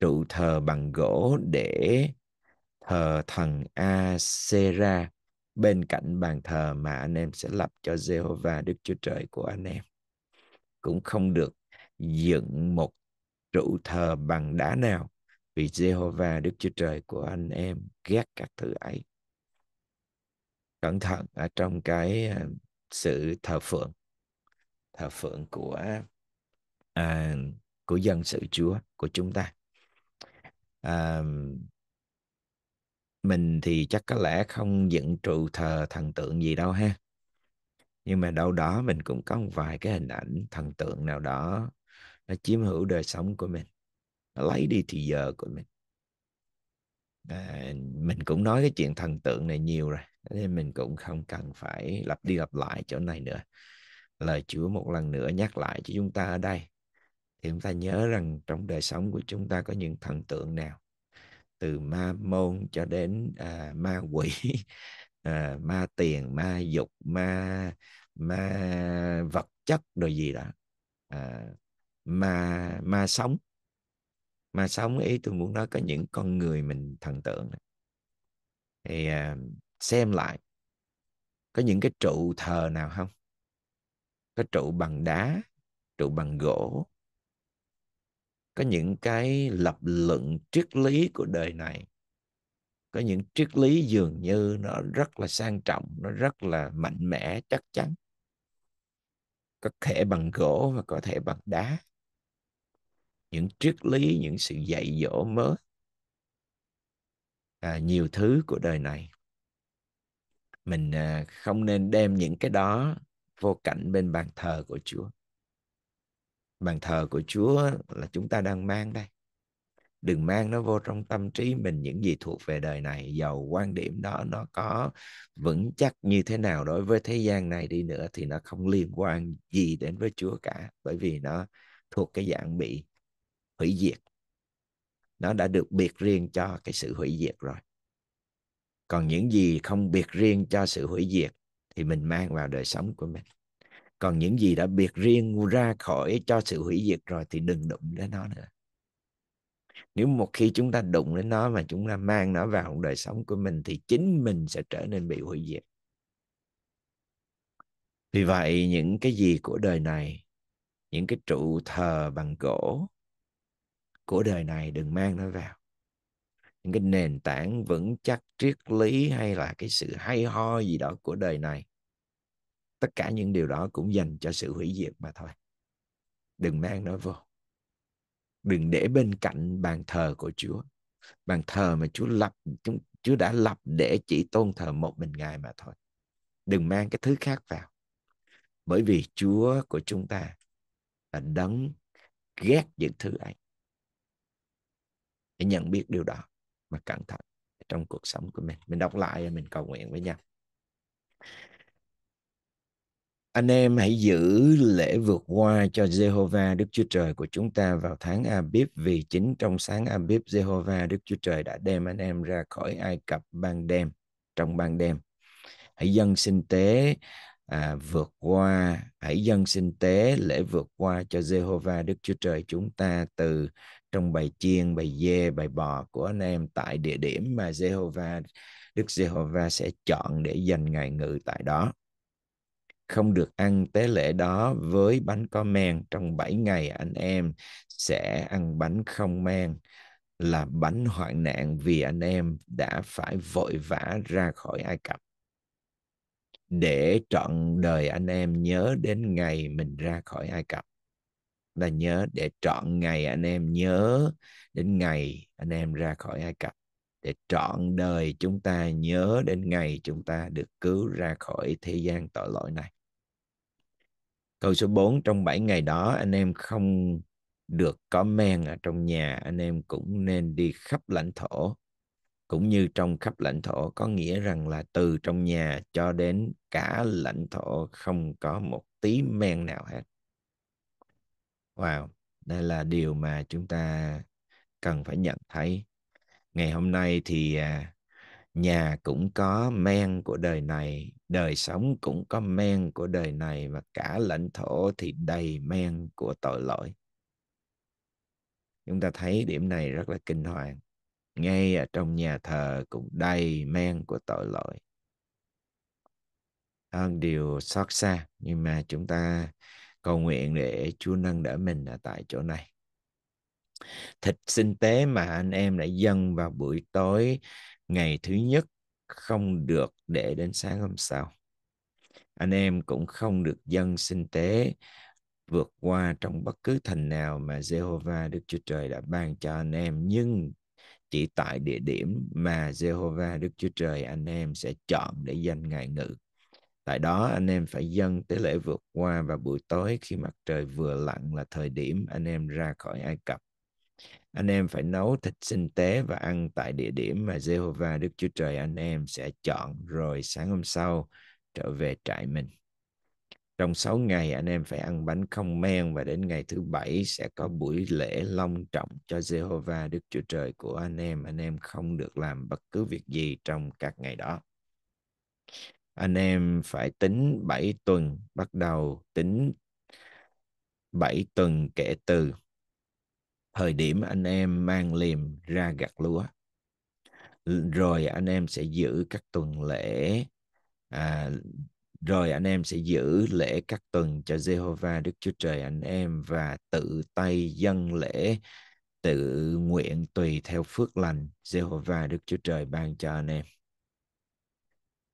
trụ thờ bằng gỗ để thờ thần Asera bên cạnh bàn thờ mà anh em sẽ lập cho Jehovah Đức Chúa Trời của anh em. Cũng không được dựng một trụ thờ bằng đá nào vì Jehovah Đức Chúa Trời của anh em ghét các thứ ấy. Cẩn thận ở trong cái à, sự thờ phượng thờ phượng của à, của dân sự Chúa của chúng ta. À, mình thì chắc có lẽ không dựng trụ thờ thần tượng gì đâu ha nhưng mà đâu đó mình cũng có một vài cái hình ảnh thần tượng nào đó nó chiếm hữu đời sống của mình nó lấy đi thì giờ của mình à, mình cũng nói cái chuyện thần tượng này nhiều rồi nên mình cũng không cần phải lặp đi lặp lại chỗ này nữa lời Chúa một lần nữa nhắc lại cho chúng ta ở đây thì chúng ta nhớ rằng trong đời sống của chúng ta có những thần tượng nào từ ma môn cho đến à, ma quỷ à, ma tiền ma dục ma ma vật chất rồi gì đó à, ma ma sống ma sống ý tôi muốn nói có những con người mình thần tượng thì à, xem lại có những cái trụ thờ nào không có trụ bằng đá trụ bằng gỗ có những cái lập luận triết lý của đời này có những triết lý dường như nó rất là sang trọng nó rất là mạnh mẽ chắc chắn có thể bằng gỗ và có thể bằng đá những triết lý những sự dạy dỗ mới à, nhiều thứ của đời này mình à, không nên đem những cái đó vô cảnh bên bàn thờ của chúa bàn thờ của Chúa là chúng ta đang mang đây. Đừng mang nó vô trong tâm trí mình những gì thuộc về đời này, dầu quan điểm đó nó có vững chắc như thế nào đối với thế gian này đi nữa thì nó không liên quan gì đến với Chúa cả, bởi vì nó thuộc cái dạng bị hủy diệt. Nó đã được biệt riêng cho cái sự hủy diệt rồi. Còn những gì không biệt riêng cho sự hủy diệt thì mình mang vào đời sống của mình còn những gì đã biệt riêng ra khỏi cho sự hủy diệt rồi thì đừng đụng đến nó nữa nếu một khi chúng ta đụng đến nó mà chúng ta mang nó vào đời sống của mình thì chính mình sẽ trở nên bị hủy diệt vì vậy những cái gì của đời này những cái trụ thờ bằng gỗ của đời này đừng mang nó vào những cái nền tảng vững chắc triết lý hay là cái sự hay ho gì đó của đời này tất cả những điều đó cũng dành cho sự hủy diệt mà thôi đừng mang nó vô đừng để bên cạnh bàn thờ của Chúa bàn thờ mà Chúa lập Chúa đã lập để chỉ tôn thờ một mình Ngài mà thôi đừng mang cái thứ khác vào bởi vì Chúa của chúng ta là đấng ghét những thứ ấy hãy nhận biết điều đó mà cẩn thận trong cuộc sống của mình mình đọc lại mình cầu nguyện với nhau anh em hãy giữ lễ vượt qua cho Jehovah Đức Chúa Trời của chúng ta vào tháng Abib vì chính trong sáng Abib Jehovah Đức Chúa Trời đã đem anh em ra khỏi Ai Cập ban đêm trong ban đêm hãy dân sinh tế à, vượt qua hãy dân sinh tế lễ vượt qua cho Jehovah Đức Chúa Trời chúng ta từ trong bài chiên bài dê bài bò của anh em tại địa điểm mà Jehovah Đức Jehovah sẽ chọn để dành ngày ngự tại đó không được ăn tế lễ đó với bánh có men trong 7 ngày anh em sẽ ăn bánh không men là bánh hoạn nạn vì anh em đã phải vội vã ra khỏi Ai Cập để trọn đời anh em nhớ đến ngày mình ra khỏi Ai Cập là nhớ để trọn ngày anh em nhớ đến ngày anh em ra khỏi Ai Cập để trọn đời chúng ta nhớ đến ngày chúng ta được cứu ra khỏi thế gian tội lỗi này Câu số 4 trong 7 ngày đó anh em không được có men ở trong nhà anh em cũng nên đi khắp lãnh thổ cũng như trong khắp lãnh thổ có nghĩa rằng là từ trong nhà cho đến cả lãnh thổ không có một tí men nào hết. Wow, đây là điều mà chúng ta cần phải nhận thấy. Ngày hôm nay thì à, nhà cũng có men của đời này đời sống cũng có men của đời này và cả lãnh thổ thì đầy men của tội lỗi chúng ta thấy điểm này rất là kinh hoàng ngay ở trong nhà thờ cũng đầy men của tội lỗi hơn điều xót xa nhưng mà chúng ta cầu nguyện để Chúa nâng đỡ mình ở tại chỗ này thịt sinh tế mà anh em đã dâng vào buổi tối ngày thứ nhất không được để đến sáng hôm sau anh em cũng không được dân sinh tế vượt qua trong bất cứ thành nào mà Jehovah Đức Chúa Trời đã ban cho anh em nhưng chỉ tại địa điểm mà Jehovah Đức Chúa Trời anh em sẽ chọn để danh ngài ngự. Tại đó anh em phải dâng tế lễ vượt qua và buổi tối khi mặt trời vừa lặn là thời điểm anh em ra khỏi Ai Cập anh em phải nấu thịt sinh tế và ăn tại địa điểm mà Jehovah Đức Chúa Trời anh em sẽ chọn rồi sáng hôm sau trở về trại mình. Trong 6 ngày anh em phải ăn bánh không men và đến ngày thứ bảy sẽ có buổi lễ long trọng cho Jehovah Đức Chúa Trời của anh em. Anh em không được làm bất cứ việc gì trong các ngày đó. Anh em phải tính 7 tuần bắt đầu tính 7 tuần kể từ thời điểm anh em mang liềm ra gặt lúa rồi anh em sẽ giữ các tuần lễ à, rồi anh em sẽ giữ lễ các tuần cho Jehovah Đức Chúa Trời anh em và tự tay dâng lễ tự nguyện tùy theo phước lành Jehovah Đức Chúa Trời ban cho anh em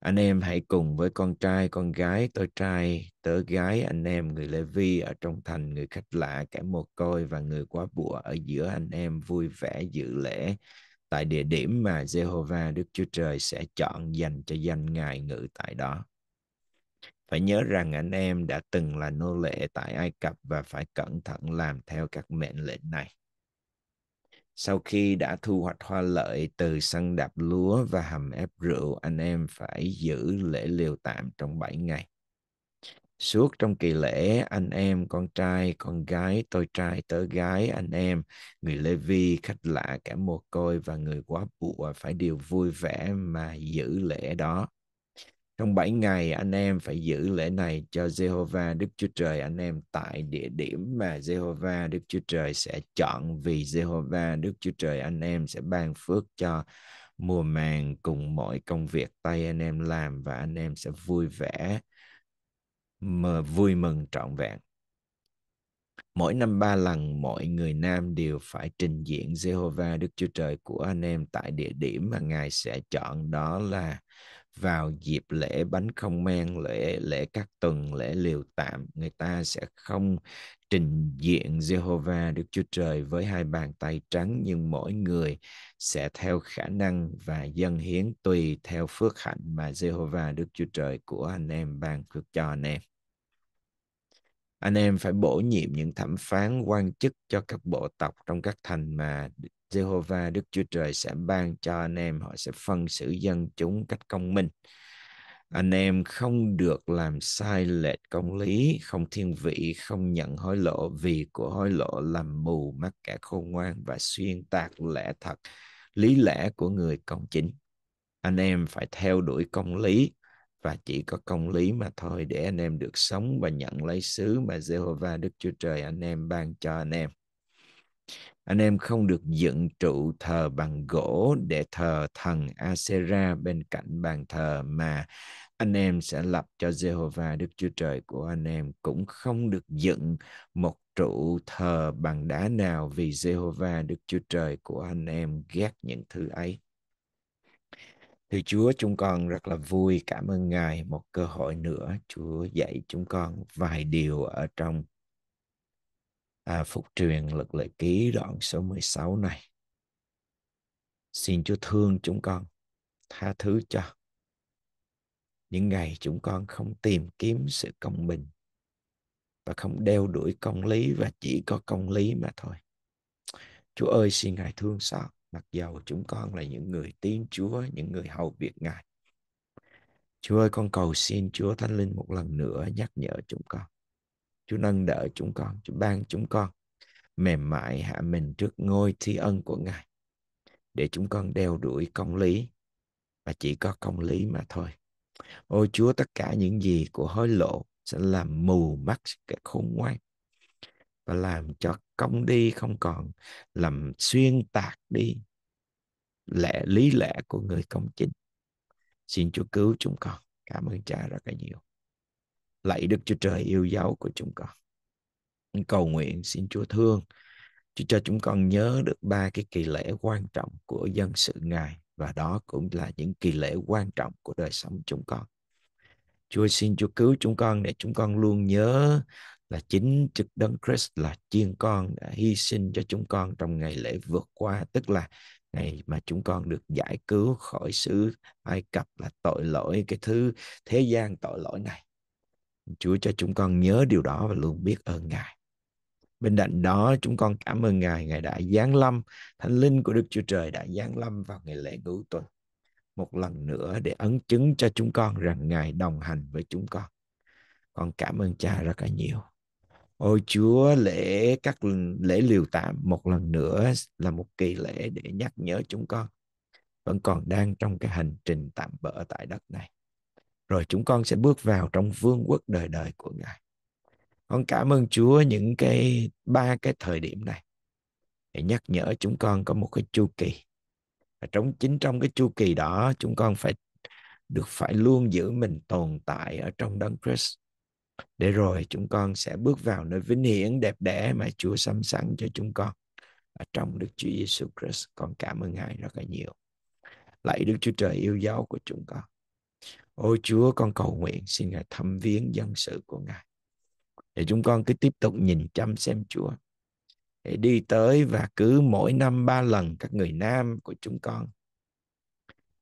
anh em hãy cùng với con trai con gái tôi trai tớ gái anh em người lê vi ở trong thành người khách lạ kẻ mồ côi và người quá bụa ở giữa anh em vui vẻ dự lễ tại địa điểm mà Jehovah Đức Chúa Trời sẽ chọn dành cho danh Ngài ngự tại đó. Phải nhớ rằng anh em đã từng là nô lệ tại Ai Cập và phải cẩn thận làm theo các mệnh lệnh này. Sau khi đã thu hoạch hoa lợi từ săn đạp lúa và hầm ép rượu, anh em phải giữ lễ liều tạm trong 7 ngày. Suốt trong kỳ lễ, anh em, con trai, con gái, tôi trai, tớ gái, anh em, người Lê Vi, khách lạ, cả mồ côi và người quá bụa phải đều vui vẻ mà giữ lễ đó. Trong bảy ngày anh em phải giữ lễ này cho Jehovah Đức Chúa Trời anh em tại địa điểm mà Jehovah Đức Chúa Trời sẽ chọn vì Jehovah Đức Chúa Trời anh em sẽ ban phước cho mùa màng cùng mọi công việc tay anh em làm và anh em sẽ vui vẻ mà vui mừng trọn vẹn. Mỗi năm ba lần mọi người nam đều phải trình diễn Jehovah Đức Chúa Trời của anh em tại địa điểm mà Ngài sẽ chọn đó là vào dịp lễ bánh không men lễ lễ các tuần lễ liều tạm người ta sẽ không trình diện Jehovah Đức Chúa Trời với hai bàn tay trắng nhưng mỗi người sẽ theo khả năng và dân hiến tùy theo phước hạnh mà Jehovah Đức Chúa Trời của anh em ban phước cho anh em anh em phải bổ nhiệm những thẩm phán quan chức cho các bộ tộc trong các thành mà Jehovah Đức Chúa Trời sẽ ban cho anh em họ sẽ phân xử dân chúng cách công minh anh em không được làm sai lệch công lý không thiên vị không nhận hối lộ vì của hối lộ làm mù mắt cả khôn ngoan và xuyên tạc lẽ thật lý lẽ của người công chính anh em phải theo đuổi công lý và chỉ có công lý mà thôi để anh em được sống và nhận lấy sứ mà Jehovah Đức Chúa Trời anh em ban cho anh em anh em không được dựng trụ thờ bằng gỗ để thờ thần Asera bên cạnh bàn thờ mà anh em sẽ lập cho Jehovah Đức Chúa Trời của anh em cũng không được dựng một trụ thờ bằng đá nào vì Jehovah Đức Chúa Trời của anh em ghét những thứ ấy. Thưa Chúa, chúng con rất là vui, cảm ơn Ngài một cơ hội nữa. Chúa dạy chúng con vài điều ở trong à, phục truyền lực lệ ký đoạn số 16 này. Xin Chúa thương chúng con, tha thứ cho. Những ngày chúng con không tìm kiếm sự công bình và không đeo đuổi công lý và chỉ có công lý mà thôi. Chúa ơi xin Ngài thương xót, mặc dầu chúng con là những người tin Chúa, những người hầu việc Ngài. Chúa ơi con cầu xin Chúa Thánh Linh một lần nữa nhắc nhở chúng con Chúa nâng đỡ chúng con, Chúa ban chúng con mềm mại hạ mình trước ngôi thi ân của Ngài để chúng con đeo đuổi công lý và chỉ có công lý mà thôi. Ôi Chúa tất cả những gì của hối lộ sẽ làm mù mắt cái khôn ngoan và làm cho công đi không còn làm xuyên tạc đi lẽ lý lẽ của người công chính. Xin Chúa cứu chúng con. Cảm ơn Cha rất là nhiều. Lạy Đức Chúa Trời yêu dấu của chúng con. Cầu nguyện xin Chúa thương. Chúa cho chúng con nhớ được ba cái kỳ lễ quan trọng của dân sự Ngài và đó cũng là những kỳ lễ quan trọng của đời sống chúng con. Chúa xin Chúa cứu chúng con để chúng con luôn nhớ là chính trực đấng Christ là chiên con đã hy sinh cho chúng con trong ngày lễ vượt qua tức là ngày mà chúng con được giải cứu khỏi sự Ai Cập là tội lỗi cái thứ thế gian tội lỗi này Chúa cho chúng con nhớ điều đó và luôn biết ơn Ngài. Bên cạnh đó, chúng con cảm ơn Ngài, Ngài đã giáng lâm, Thánh Linh của Đức Chúa Trời đã giáng lâm vào ngày lễ ngũ tuần. Một lần nữa để ấn chứng cho chúng con rằng Ngài đồng hành với chúng con. Con cảm ơn Cha rất là nhiều. Ôi Chúa, lễ các lễ liều tạm một lần nữa là một kỳ lễ để nhắc nhớ chúng con vẫn còn đang trong cái hành trình tạm bỡ tại đất này rồi chúng con sẽ bước vào trong vương quốc đời đời của Ngài. Con cảm ơn Chúa những cái ba cái thời điểm này để nhắc nhở chúng con có một cái chu kỳ. Và trong chính trong cái chu kỳ đó chúng con phải được phải luôn giữ mình tồn tại ở trong Đấng Christ để rồi chúng con sẽ bước vào nơi vinh hiển đẹp đẽ mà Chúa sắm sẵn cho chúng con ở trong Đức Chúa Giêsu Christ. Con cảm ơn Ngài rất là nhiều. Lạy Đức Chúa Trời yêu dấu của chúng con. Ôi Chúa con cầu nguyện xin Ngài thăm viếng dân sự của Ngài. Để chúng con cứ tiếp tục nhìn chăm xem Chúa. Để đi tới và cứ mỗi năm ba lần các người nam của chúng con.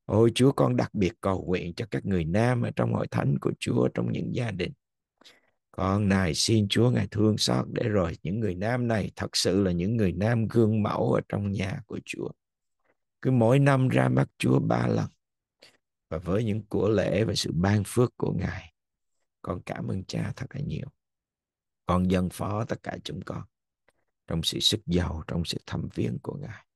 Ôi Chúa con đặc biệt cầu nguyện cho các người nam ở trong hội thánh của Chúa trong những gia đình. Con này xin Chúa Ngài thương xót để rồi những người nam này thật sự là những người nam gương mẫu ở trong nhà của Chúa. Cứ mỗi năm ra mắt Chúa ba lần và với những của lễ và sự ban phước của Ngài. Con cảm ơn cha thật là nhiều. Con dân phó tất cả chúng con trong sự sức giàu, trong sự thâm viên của Ngài.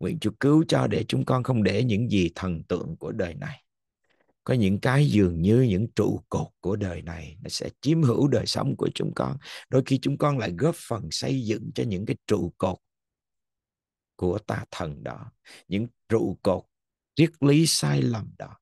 Nguyện Chúa cứu cho để chúng con không để những gì thần tượng của đời này. Có những cái dường như những trụ cột của đời này nó sẽ chiếm hữu đời sống của chúng con. Đôi khi chúng con lại góp phần xây dựng cho những cái trụ cột của ta thần đó. Những trụ cột triết lý sai lầm đó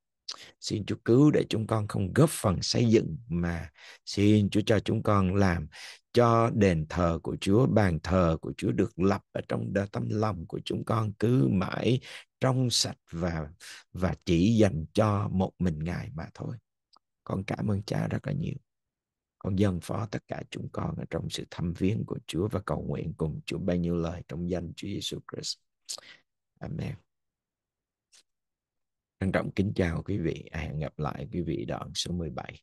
Xin Chúa cứu để chúng con không góp phần xây dựng mà xin Chúa cho chúng con làm cho đền thờ của Chúa, bàn thờ của Chúa được lập ở trong tâm lòng của chúng con cứ mãi trong sạch và và chỉ dành cho một mình Ngài mà thôi. Con cảm ơn Cha rất là nhiều. Con dâng phó tất cả chúng con ở trong sự thăm viếng của Chúa và cầu nguyện cùng Chúa bao nhiêu lời trong danh Chúa Giêsu Christ. Amen. Trân trọng kính chào quý vị, hẹn gặp lại quý vị đoạn số 17.